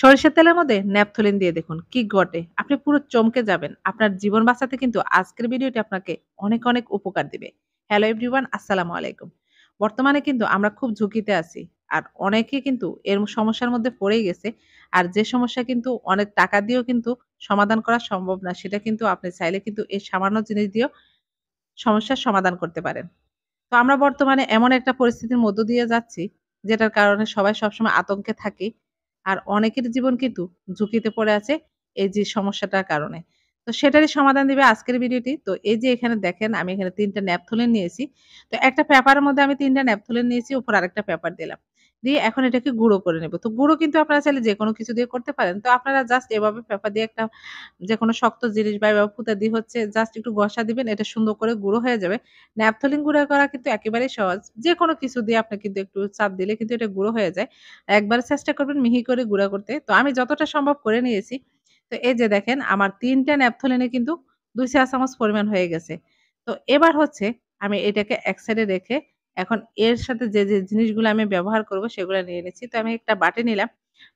সরিষার তেলের মধ্যে ন্যাপথলিন দিয়ে দেখুন কি ঘটে আপনি পুরো চমকে যাবেন আপনার জীবন বাঁচাতে কিন্তু আজকের ভিডিওটি আপনাকে অনেক অনেক উপকার দিবে হ্যালো এভরিওয়ান আসসালামু আলাইকুম বর্তমানে কিন্তু আমরা খুব ঝুঁকিতে আছি আর অনেকে কিন্তু এর সমস্যার মধ্যে পড়েই গেছে আর যে সমস্যা কিন্তু অনেক টাকা দিয়েও কিন্তু সমাধান করা সম্ভব না সেটা কিন্তু আপনি চাইলে কিন্তু এই সামান্য জিনিস দিয়েও সমস্যার সমাধান করতে পারেন তো আমরা বর্তমানে এমন একটা পরিস্থিতির মধ্য দিয়ে যাচ্ছি যেটার কারণে সবাই সবসময় আতঙ্কে থাকি আর অনেকের জীবন কিন্তু ঝুঁকিতে পড়ে আছে এই যে সমস্যাটার কারণে তো সেটারই সমাধান দিবে আজকের ভিডিওটি তো এই যে এখানে দেখেন আমি এখানে তিনটা ন্যাপথলিন নিয়েছি তো একটা পেপারের মধ্যে আমি তিনটা ন্যাপথলিন নিয়েছি ওপর আরেকটা পেপার দিলাম দিয়ে এখন এটাকে গুঁড়ো করে নেব তো গুঁড়ো কিন্তু আপনারা চাইলে যে কোনো কিছু দিয়ে করতে পারেন তো আপনারা জাস্ট এভাবে পেপার দিয়ে একটা যে কোনো শক্ত জিনিস বা এভাবে ফুতা দিয়ে হচ্ছে জাস্ট একটু ঘষা দিবেন এটা সুন্দর করে গুঁড়ো হয়ে যাবে ন্যাপথলিন গুঁড়ো করা কিন্তু একেবারেই সহজ যে কোনো কিছু দিয়ে আপনি কিন্তু একটু চাপ দিলে কিন্তু এটা গুঁড়ো হয়ে যায় একবার চেষ্টা করবেন মিহি করে গুঁড়া করতে তো আমি যতটা সম্ভব করে নিয়েছি তো এই যে দেখেন আমার তিনটা ন্যাপথলিনে কিন্তু দুই চা চামচ পরিমাণ হয়ে গেছে তো এবার হচ্ছে আমি এটাকে এক সাইডে রেখে এখন এর সাথে যে যে জিনিসগুলো আমি ব্যবহার করব সেগুলো নিয়ে নিচ্ছি তো আমি একটা বাটি নিলাম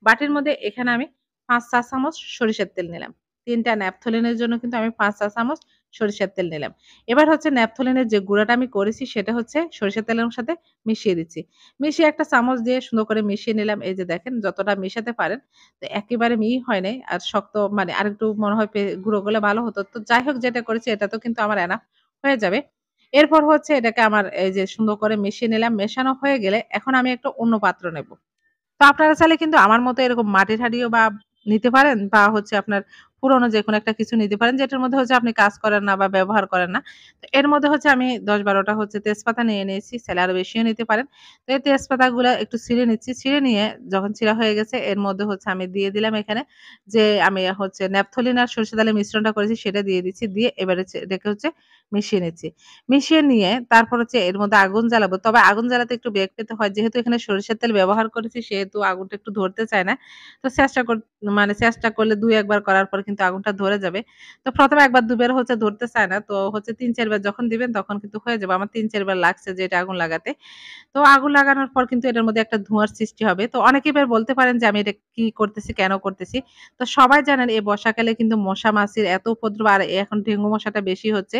বাটির মধ্যে এখানে আমি পাঁচ চা চামচ সরিষার তেল নিলাম তিনটা ন্যাপথলিনের জন্য কিন্তু আমি পাঁচ চা চামচ সরিষার তেল নিলাম এবার হচ্ছে ন্যাপথলিনের যে গুঁড়াটা আমি করেছি সেটা হচ্ছে সরিষার তেলের সাথে মিশিয়ে দিচ্ছি মিশিয়ে একটা চামচ দিয়ে সুন্দর করে মিশিয়ে নিলাম এই যে দেখেন যতটা মিশাতে পারেন তো একেবারে মি হয় নাই আর শক্ত মানে আরেকটু মনে হয় গুঁড়ো গুলো ভালো হতো তো যাই হোক যেটা করেছি এটা তো কিন্তু আমার এনাফ হয়ে যাবে এরপর হচ্ছে এটাকে আমার এই যে সুন্দর করে মেশিয়ে নিলাম মেশানো হয়ে গেলে এখন আমি একটা অন্য পাত্র নেব তো আপনারা চাইলে কিন্তু আমার মতো এরকম মাটি ঠাড়িও বা নিতে পারেন বা হচ্ছে আপনার পুরনো যে কোনো একটা কিছু নিতে পারেন যেটার মধ্যে হচ্ছে আপনি কাজ করেন না বা ব্যবহার করেন না তো এর মধ্যে হচ্ছে আমি দশ বারোটা হচ্ছে তেজপাতা নিয়ে নিয়েছি সেলে আরও বেশিও নিতে পারেন তো এই তেজপাতাগুলো একটু ছিঁড়ে নিচ্ছি ছিঁড়ে নিয়ে যখন ছিঁড়া হয়ে গেছে এর মধ্যে হচ্ছে আমি দিয়ে দিলাম এখানে যে আমি হচ্ছে ন্যাপথলিন আর সরষে দালের মিশ্রণটা করেছি সেটা দিয়ে দিচ্ছি দিয়ে এবারে রেখে হচ্ছে মিশিয়ে নিচ্ছি মিশিয়ে নিয়ে তারপর হচ্ছে এর মধ্যে আগুন জ্বালাবো তবে আগুন জ্বালাতে একটু বেগ পেতে হয় যেহেতু এখানে সরিষার তেল ব্যবহার করেছি সেহেতু আগুনটা একটু ধরতে চায় না তো চেষ্টা মানে চেষ্টা করলে দুই একবার করার পর কিন্তু আগুনটা ধরে যাবে তো প্রথমে একবার দুবার হচ্ছে ধরতে চায় না তো হচ্ছে তিন চারবার যখন দিবেন তখন কিন্তু হয়ে যাবে আমার তিন চারবার লাগছে যে এটা আগুন লাগাতে তো আগুন লাগানোর পর কিন্তু এটার মধ্যে একটা ধোঁয়ার সৃষ্টি হবে তো অনেকে এবার বলতে পারেন যে আমি এটা কি করতেছি কেন করতেছি তো সবাই জানেন এই বর্ষাকালে কিন্তু মশা মাছির এত উপদ্রব আর এখন ডেঙ্গু মশাটা বেশি হচ্ছে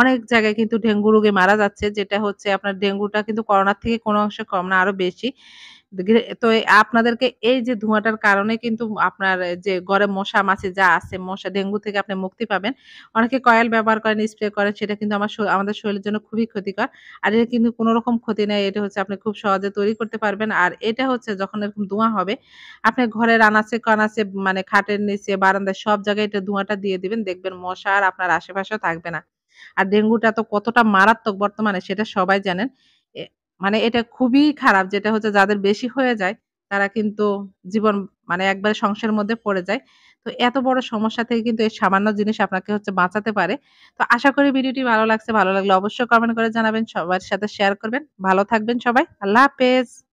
অনেক জায়গায় কিন্তু ডেঙ্গু রোগে মারা যাচ্ছে যেটা হচ্ছে আপনার ডেঙ্গুটা কিন্তু করোনার থেকে কোনো অংশে কম না আরো বেশি তো আপনাদেরকে এই যে ধোঁয়াটার কারণে কিন্তু আপনার যে ঘরে মশা মাছে যা আছে মশা ডেঙ্গু থেকে আপনি মুক্তি পাবেন অনেকে কয়েল ব্যবহার করেন স্প্রে করেন সেটা কিন্তু আমার আমাদের শরীরের জন্য খুবই ক্ষতিকর আর এটা কিন্তু কোনো রকম ক্ষতি নেই এটা হচ্ছে আপনি খুব সহজে তৈরি করতে পারবেন আর এটা হচ্ছে যখন এরকম ধোঁয়া হবে আপনি ঘরের আনাচে কানাচে মানে খাটের নিচে বারান্দায় সব জায়গায় এটা ধোঁয়াটা দিয়ে দিবেন দেখবেন মশা আর আপনার আশেপাশেও থাকবে না আর ডেঙ্গুটা তো কতটা মারাত্মক বর্তমানে সেটা সবাই জানেন মানে এটা খুবই খারাপ যেটা হচ্ছে যাদের বেশি হয়ে যায় তারা কিন্তু জীবন মানে একবার সংসারের মধ্যে পড়ে যায় তো এত বড় সমস্যা থেকে কিন্তু এই সামান্য জিনিস আপনাকে হচ্ছে বাঁচাতে পারে তো আশা করি ভিডিওটি ভালো লাগছে ভালো লাগলে অবশ্যই কমেন্ট করে জানাবেন সবার সাথে শেয়ার করবেন ভালো থাকবেন সবাই আল্লাহ হাফেজ